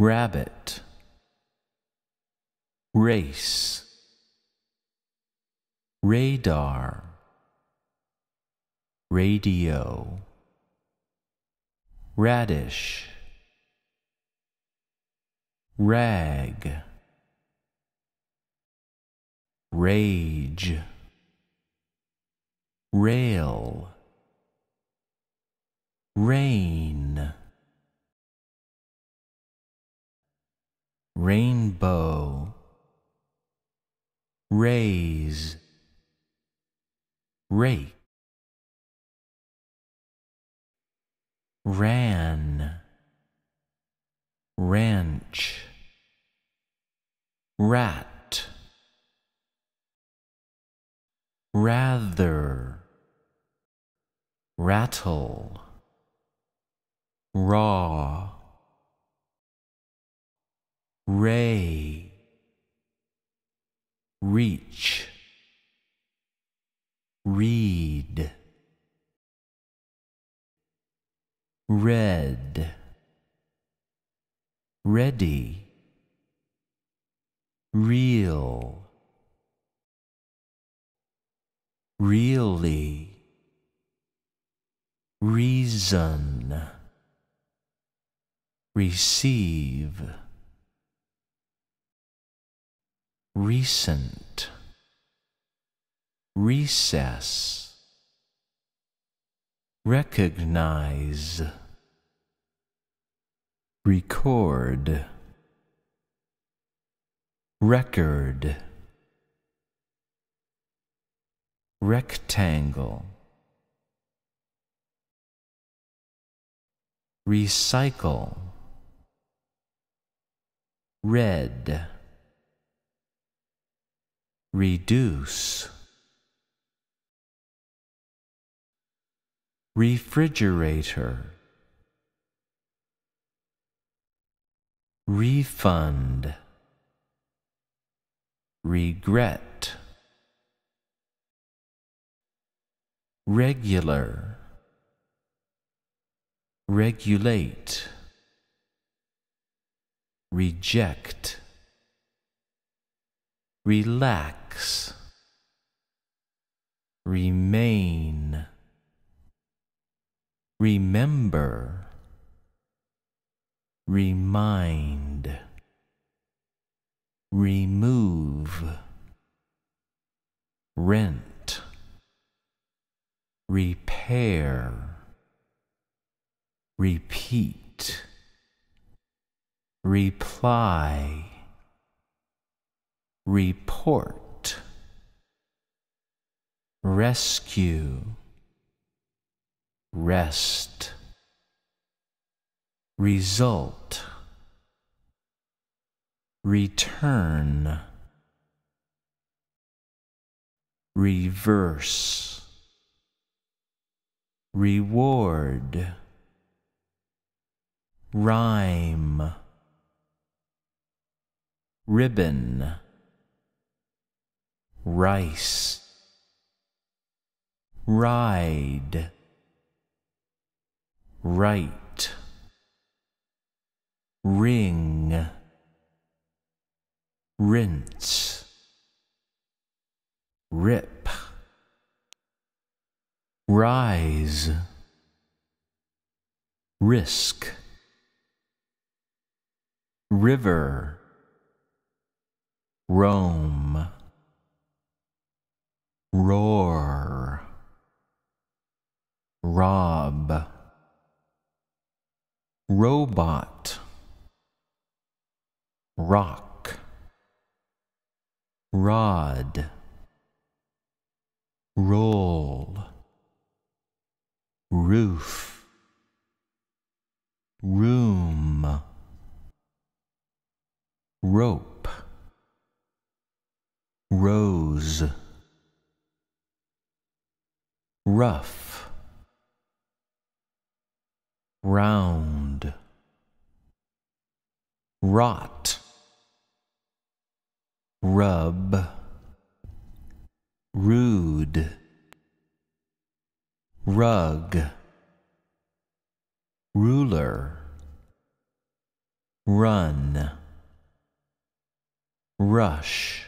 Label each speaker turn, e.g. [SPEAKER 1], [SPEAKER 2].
[SPEAKER 1] rabbit, race, radar, radio, radish, rag, rage, rail, rain. rainbow, raise, rake, ran, ranch, rat, rather, rattle, raw, Ray. Reach. Read. Red. Ready. Real. Really. Reason. Receive recent recess recognize record record rectangle recycle red reduce refrigerator refund regret regular regulate reject relax remain, remember, remind, remove, rent, repair, repeat, reply, report rescue, rest, result, return, reverse, reward, rhyme, ribbon, rice ride right ring rinse rip rise risk river roam roar Rob. Robot. Rock. Rod. Roll. Roof. Room. Rope. Rose rough round rot rub rude rug ruler run rush